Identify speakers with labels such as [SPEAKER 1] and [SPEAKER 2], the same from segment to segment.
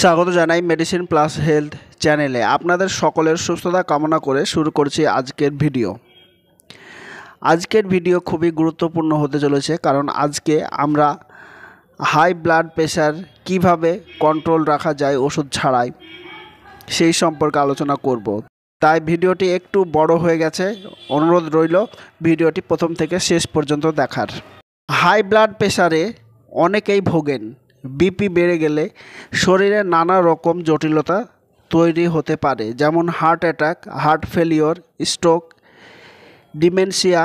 [SPEAKER 1] স্বাগত জানাই medicine plus health চ্যানেলে আপনাদের সকলের সুস্থতা কামনা করে শুরু করছি আজকের ভিডিও আজকের ভিডিও খুবই গুরুত্বপূর্ণ হতে চলেছে কারণ আজকে আমরা হাই ব্লাড প্রেশার কিভাবে কন্ট্রোল রাখা যায় ওষুধ ছাড়াই সেই সম্পর্কে আলোচনা করব তাই ভিডিওটি একটু বড় হয়ে গেছে অনুরোধ রইল ভিডিওটি প্রথম থেকে শেষ পর্যন্ত দেখার হাই ব্লাড প্রেশারে অনেকেই ভোগেন বিপি বেড়ে গেলে শরীরে নানা রকম জটিলতা তৈরি হতে পারে যেমন heart attack heart failure stroke dementia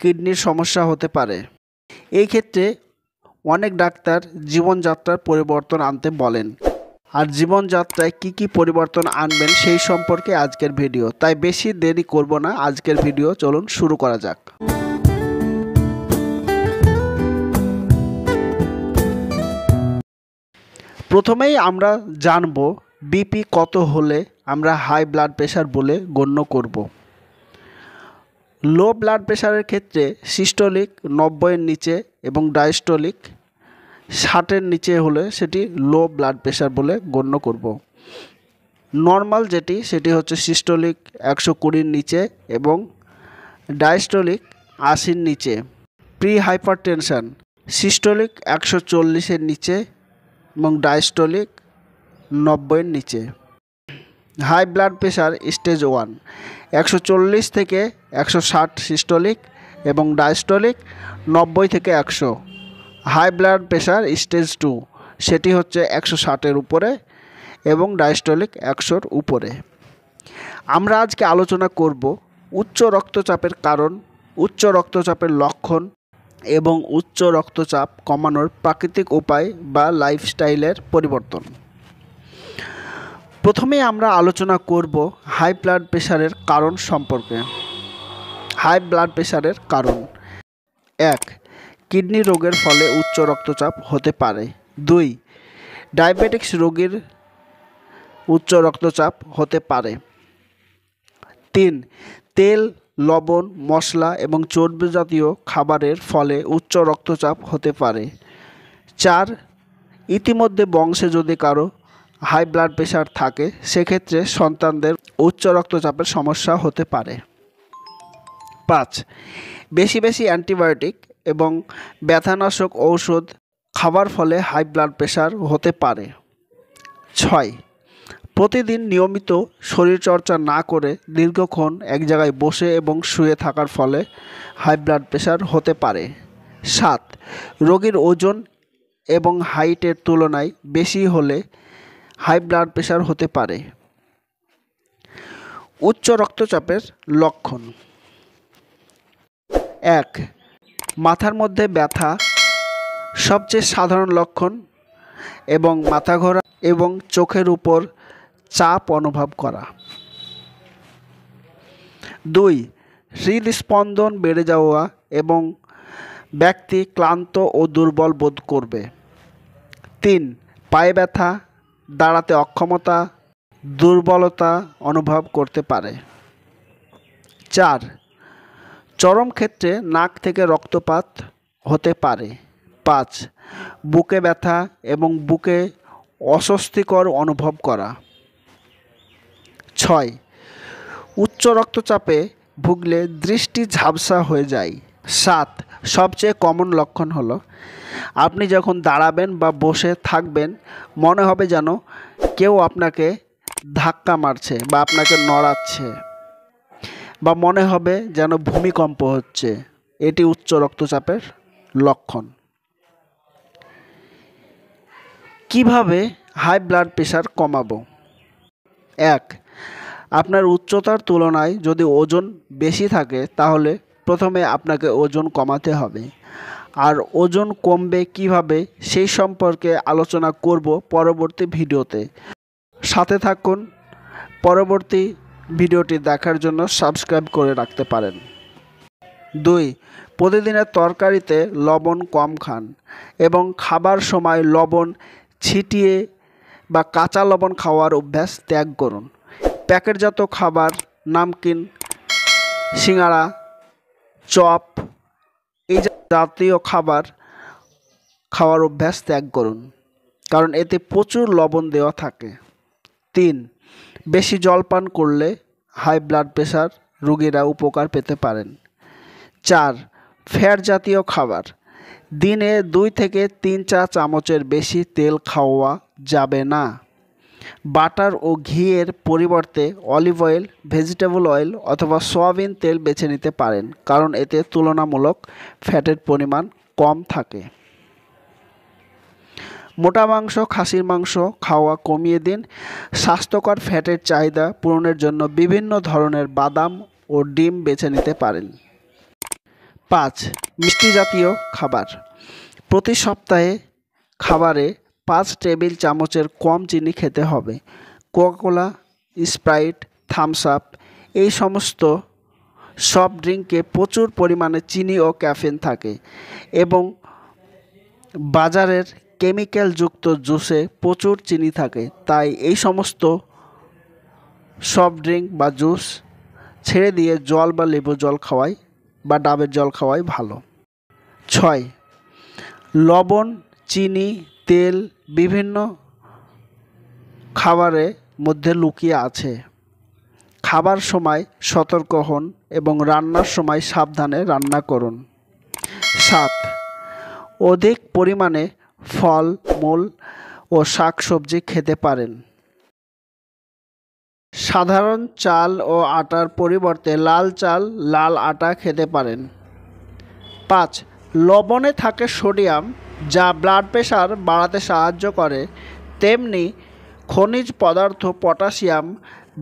[SPEAKER 1] কিডনির সমস্যা হতে পারে এই ক্ষেত্রে অনেক ডাক্তার জীবনযাত্রার পরিবর্তন আনতে বলেন আর জীবনযাত্রায় কি কি পরিবর্তন আনবেন সেই সম্পর্কে আজকের ভিডিও তাই বেশি দেরি করব না আজকের ভিডিও চলুন শুরু করা যাক প্রথমেই আমরা জানব বিপি কত হলে আমরা হাই ব্লাড প্রেশার বলে গণ্য করব লো ব্লাড প্রেশারের ক্ষেত্রে সিস্টোলিক নব্বইয়ের নিচে এবং ডায়স্টোলিক ষাটের নিচে হলে সেটি লো ব্লাড প্রেশার বলে গণ্য করব নর্মাল যেটি সেটি হচ্ছে সিস্টোলিক একশো কুড়ির নিচে এবং ডায়স্টোলিক আশির নিচে প্রি টেনশান সিস্টোলিক একশো চল্লিশের নিচে এবং ডায়স্টলিক নব্বইয়ের নিচে high blood pressure stage one একশো চল্লিশ থেকে একশো ষাট এবং ডায়স্টলিক নব্বই থেকে একশো high blood pressure stage two সেটি হচ্ছে একশো ষাটের উপরে এবং ডায়স্টলিক একশোর উপরে আমরা আজকে আলোচনা করব উচ্চ রক্তচাপের কারণ উচ্চ রক্তচাপের লক্ষণ এবং উচ্চ রক্তচাপ কমানোর প্রাকৃতিক উপায় বা লাইফস্টাইলের পরিবর্তন প্রথমে আমরা আলোচনা করব হাই ব্লাড প্রেশারের কারণ সম্পর্কে হাই ব্লাড প্রেশারের কারণ এক কিডনি রোগের ফলে উচ্চ রক্তচাপ হতে পারে দুই ডায়াবেটিক্স রোগীর উচ্চ রক্তচাপ হতে পারে তিন তেল লবণ মশলা এবং চর্বি জাতীয় খাবারের ফলে উচ্চ রক্তচাপ হতে পারে চার ইতিমধ্যে বংশে যদি কারো হাই ব্লাড প্রেশার থাকে সেক্ষেত্রে সন্তানদের উচ্চ রক্তচাপের সমস্যা হতে পারে পাঁচ বেশি বেশি অ্যান্টিবায়োটিক এবং ব্যথানাশক ঔষধ খাওয়ার ফলে হাই ব্লাড প্রেশার হতে পারে ছয় প্রতিদিন নিয়মিত শরীরচর্চা না করে দীর্ঘক্ষণ এক জায়গায় বসে এবং শুয়ে থাকার ফলে হাই ব্লাড প্রেশার হতে পারে সাত রোগীর ওজন এবং হাইটের তুলনায় বেশি হলে হাই ব্লাড প্রেশার হতে পারে উচ্চ রক্তচাপের লক্ষণ এক মাথার মধ্যে ব্যথা সবচেয়ে সাধারণ লক্ষণ এবং মাথা ঘোরা এবং চোখের উপর চাপ অনুভব করা দুই হৃদস্পন্দন বেড়ে যাওয়া এবং ব্যক্তি ক্লান্ত ও দুর্বল বোধ করবে তিন পায়ে ব্যথা দাঁড়াতে অক্ষমতা দুর্বলতা অনুভব করতে পারে চার চরম ক্ষেত্রে নাক থেকে রক্তপাত হতে পারে পাঁচ বুকে ব্যথা এবং বুকে অস্বস্তিকর অনুভব করা ছয় উচ্চ রক্তচাপে ভুগলে দৃষ্টি ঝাপসা হয়ে যায় সাত সবচেয়ে কমন লক্ষণ হলো আপনি যখন দাঁড়াবেন বা বসে থাকবেন মনে হবে যেন কেউ আপনাকে ধাক্কা মারছে বা আপনাকে নড়াচ্ছে বা মনে হবে যেন ভূমিকম্প হচ্ছে এটি উচ্চ রক্তচাপের লক্ষণ কিভাবে হাই ব্লাড প্রেশার কমাবো এক আপনার উচ্চতার তুলনায় যদি ওজন বেশি থাকে তাহলে প্রথমে আপনাকে ওজন কমাতে হবে আর ওজন কমবে কিভাবে সেই সম্পর্কে আলোচনা করব পরবর্তী ভিডিওতে সাথে থাকুন পরবর্তী ভিডিওটি দেখার জন্য সাবস্ক্রাইব করে রাখতে পারেন দুই প্রতিদিনের তরকারিতে লবণ কম খান এবং খাবার সময় লবণ ছিটিয়ে বা কাঁচা লবণ খাওয়ার অভ্যাস ত্যাগ করুন প্যাকেটজাত খাবার নামকিন সিঙাড়া চপ এই জাতীয় খাবার খাওয়ার অভ্যাস ত্যাগ করুন কারণ এতে প্রচুর লবণ দেওয়া থাকে তিন বেশি জলপান করলে হাই ব্লাড প্রেশার রোগীরা উপকার পেতে পারেন চার ফ্যাট জাতীয় খাবার দিনে দুই থেকে তিন চা চামচের বেশি তেল খাওয়া যাবে না বাটার ও ঘিয়ের পরিবর্তে অলিভ অয়েল ভেজিটেবল অয়েল অথবা সয়াবিন তেল বেছে নিতে পারেন কারণ এতে তুলনামূলক ফ্যাটের পরিমাণ কম থাকে মোটা মাংস খাসির মাংস খাওয়া কমিয়ে দিন স্বাস্থ্যকর ফ্যাটের চাহিদা পূরণের জন্য বিভিন্ন ধরনের বাদাম ও ডিম বেছে নিতে পারেন পাঁচ মিষ্টি জাতীয় খাবার প্রতি সপ্তাহে খাবারে পাঁচ টেবিল চামচের কম চিনি খেতে হবে কোকাকোলা স্প্রাইট থামস আপ এই সমস্ত সব ড্রিঙ্কে প্রচুর পরিমাণে চিনি ও ক্যাফিন থাকে এবং বাজারের কেমিক্যালযুক্ত জুসে প্রচুর চিনি থাকে তাই এই সমস্ত সফট ড্রিঙ্ক বা জুস ছেড়ে দিয়ে জল বা লেবু জল খাওয়াই বা ডাবের জল খাওয়াই ভালো ছয় লবণ চিনি তেল বিভিন্ন খাবারের মধ্যে লুকিয়ে আছে খাবার সময় সতর্ক হন এবং রান্নার সময় সাবধানে রান্না করুন সাত অধিক পরিমাণে ফল মূল ও শাকসবজি খেতে পারেন সাধারণ চাল ও আটার পরিবর্তে লাল চাল লাল আটা খেতে পারেন পাঁচ লবণে থাকে সোডিয়াম যা ব্লাড প্রেশার বাড়াতে সাহায্য করে তেমনি খনিজ পদার্থ পটাশিয়াম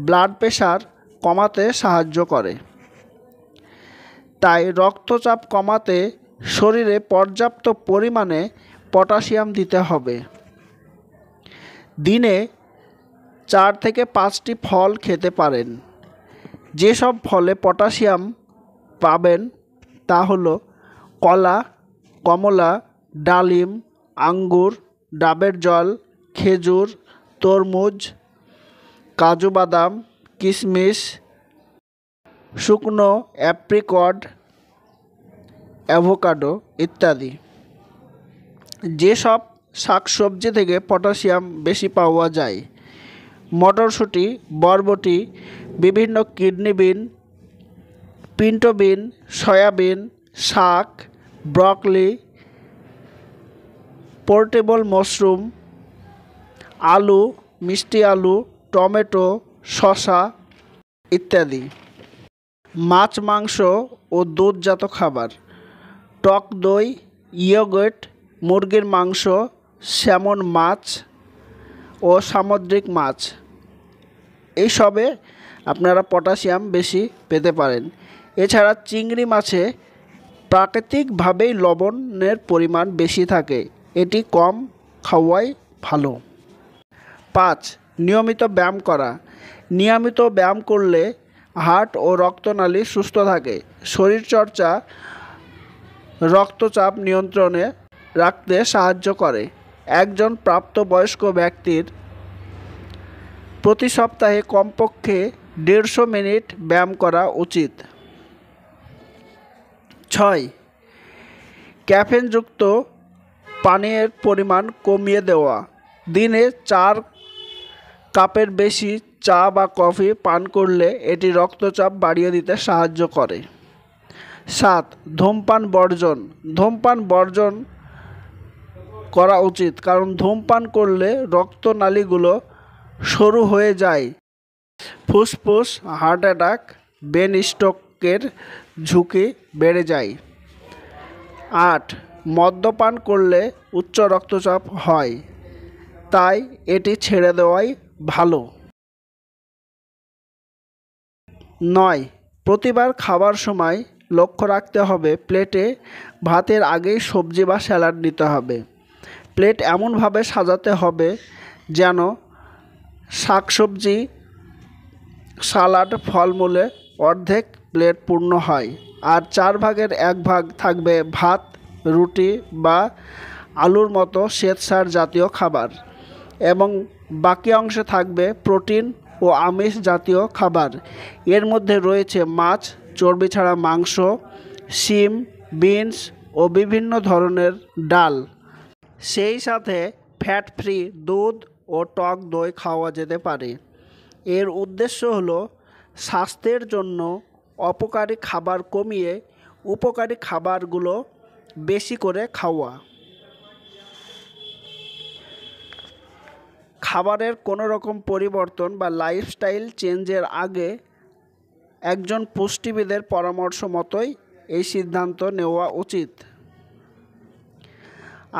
[SPEAKER 1] ব্লাড প্রেশার কমাতে সাহায্য করে তাই রক্তচাপ কমাতে শরীরে পর্যাপ্ত পরিমাণে পটাশিয়াম দিতে হবে দিনে চার থেকে পাঁচটি ফল খেতে পারেন যেসব ফলে পটাশিয়াম পাবেন তা হলো কলা কমলা ডালিম আঙ্গুর ডাবের জল খেজুর তরমুজ কাজু বাদাম কিশমিশ শুকনো অ্যাপ্রিকট অ্যাভোকাডো ইত্যাদি যেসব শাকসবজি থেকে পটাশিয়াম বেশি পাওয়া যায় মটরশুঁটি বরবটি বিভিন্ন kidney bean pinto bean soybean শাক ব্রকলি পোর্টেবল মাশরুম আলু মিষ্টি আলু টমেটো শসা ইত্যাদি মাছ মাংস ও দুধজাত খাবার টক দই ইয়োগট মুরগির মাংস স্যামন মাছ ও সামুদ্রিক মাছ এইসবে আপনারা পটাশিয়াম বেশি পেতে পারেন এছাড়া চিংড়ি মাছে প্রাকৃতিকভাবেই লবণের পরিমাণ বেশি থাকে এটি কম খাওয়াই ভালো পাঁচ নিয়মিত ব্যায়াম করা নিয়মিত ব্যায়াম করলে হার্ট ও রক্তনালী সুস্থ থাকে শরীরচর্চা রক্তচাপ নিয়ন্ত্রণে রাখতে সাহায্য করে একজন প্রাপ্তবয়স্ক ব্যক্তির প্রতি সপ্তাহে কমপক্ষে দেড়শো মিনিট ব্যায়াম করা উচিত ছয় ক্যাফেনযুক্ত পানীয়ের পরিমাণ কমিয়ে দেওয়া দিনে চার কাপের বেশি চা বা কফি পান করলে এটি রক্তচাপ বাড়িয়ে দিতে সাহায্য করে সাত ধূমপান বর্জন ধূমপান বর্জন করা উচিত কারণ ধূমপান করলে রক্তনালীগুলো সরু হয়ে যায় ফুসফুস হার্ট অ্যাটাক বেন স্ট্রোকের ঝুঁকি বেড়ে যায় আট মদ্যপান করলে উচ্চ রক্তচাপ হয় তাই এটি ছেড়ে দেওয়াই ভালো নয় প্রতিবার খাবার সময় লক্ষ্য রাখতে হবে প্লেটে ভাতের আগেই সবজি বা স্যালাড নিতে হবে প্লেট এমনভাবে সাজাতে হবে যেন শাকসবজি সালাড ফলমূলে অর্ধেক প্লেট পূর্ণ হয় আর চার ভাগের এক ভাগ থাকবে ভাত রুটি বা আলুর মতো শ্বেতসার জাতীয় খাবার এবং বাকি অংশে থাকবে প্রোটিন ও আমিষ জাতীয় খাবার এর মধ্যে রয়েছে মাছ চর্বি ছাড়া মাংস শিম বিনস ও বিভিন্ন ধরনের ডাল সেই সাথে ফ্যাট ফ্রি দুধ ও টক দই খাওয়া যেতে পারে এর উদ্দেশ্য হলো স্বাস্থ্যের জন্য অপকারী খাবার কমিয়ে উপকারী খাবারগুলো বেশি করে খাওয়া খাবারের কোনো রকম পরিবর্তন বা লাইফস্টাইল চেঞ্জের আগে একজন পুষ্টিবিদের পরামর্শ মতোই এই সিদ্ধান্ত নেওয়া উচিত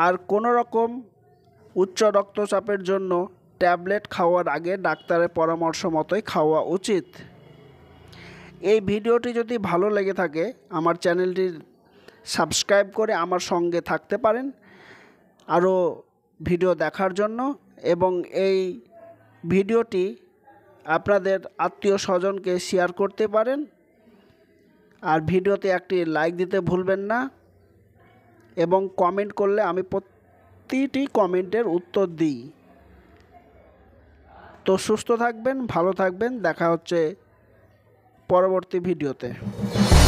[SPEAKER 1] আর কোনো রকম উচ্চ রক্তচাপের জন্য ট্যাবলেট খাওয়ার আগে ডাক্তারের পরামর্শ মতোই খাওয়া উচিত এই ভিডিওটি যদি ভালো লেগে থাকে আমার চ্যানেলটির সাবস্ক্রাইব করে আমার সঙ্গে থাকতে পারেন আরও ভিডিও দেখার জন্য এবং এই ভিডিওটি আপনাদের আত্মীয় স্বজনকে শেয়ার করতে পারেন আর ভিডিওতে একটি লাইক দিতে ভুলবেন না এবং কমেন্ট করলে আমি প্রতিটি কমেন্টের উত্তর দিই তো সুস্থ থাকবেন ভালো থাকবেন দেখা হচ্ছে পরবর্তী ভিডিওতে